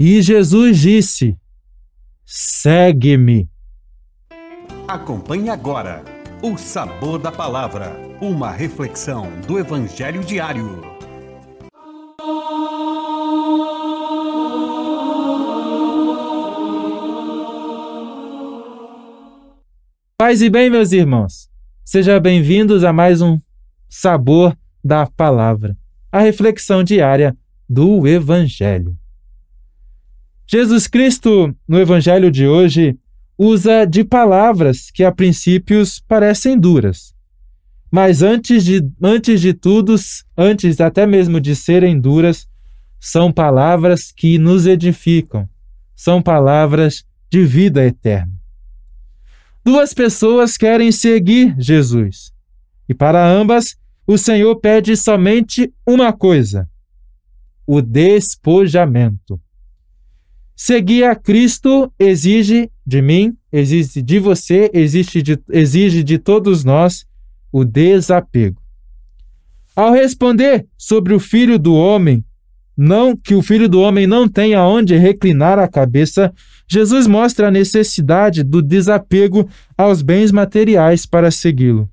E Jesus disse: Segue-me. Acompanhe agora o Sabor da Palavra, uma reflexão do Evangelho diário. Paz e bem, meus irmãos. Sejam bem-vindos a mais um Sabor da Palavra, a reflexão diária do Evangelho. Jesus Cristo, no Evangelho de hoje, usa de palavras que a princípios parecem duras. Mas antes de, antes de tudo, antes até mesmo de serem duras, são palavras que nos edificam, são palavras de vida eterna. Duas pessoas querem seguir Jesus, e para ambas, o Senhor pede somente uma coisa: o despojamento. Seguir a Cristo exige de mim, exige de você, exige de, exige de todos nós o desapego. Ao responder sobre o filho do homem, não que o filho do homem não tenha onde reclinar a cabeça, Jesus mostra a necessidade do desapego aos bens materiais para segui-lo.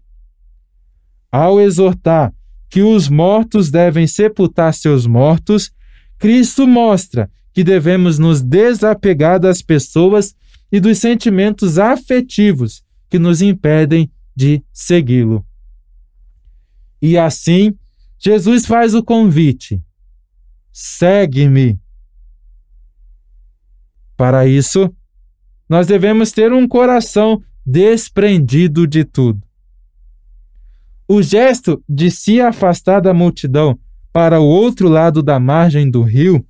Ao exortar que os mortos devem sepultar seus mortos, Cristo mostra que devemos nos desapegar das pessoas e dos sentimentos afetivos que nos impedem de segui-lo. E assim, Jesus faz o convite: segue-me. Para isso, nós devemos ter um coração desprendido de tudo. O gesto de se afastar da multidão para o outro lado da margem do rio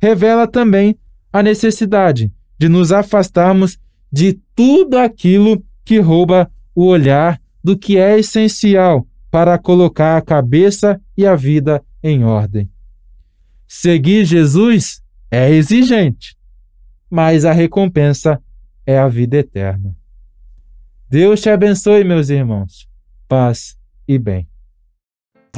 revela também a necessidade de nos afastarmos de tudo aquilo que rouba o olhar do que é essencial para colocar a cabeça e a vida em ordem. Seguir Jesus é exigente, mas a recompensa é a vida eterna. Deus te abençoe, meus irmãos. Paz e bem.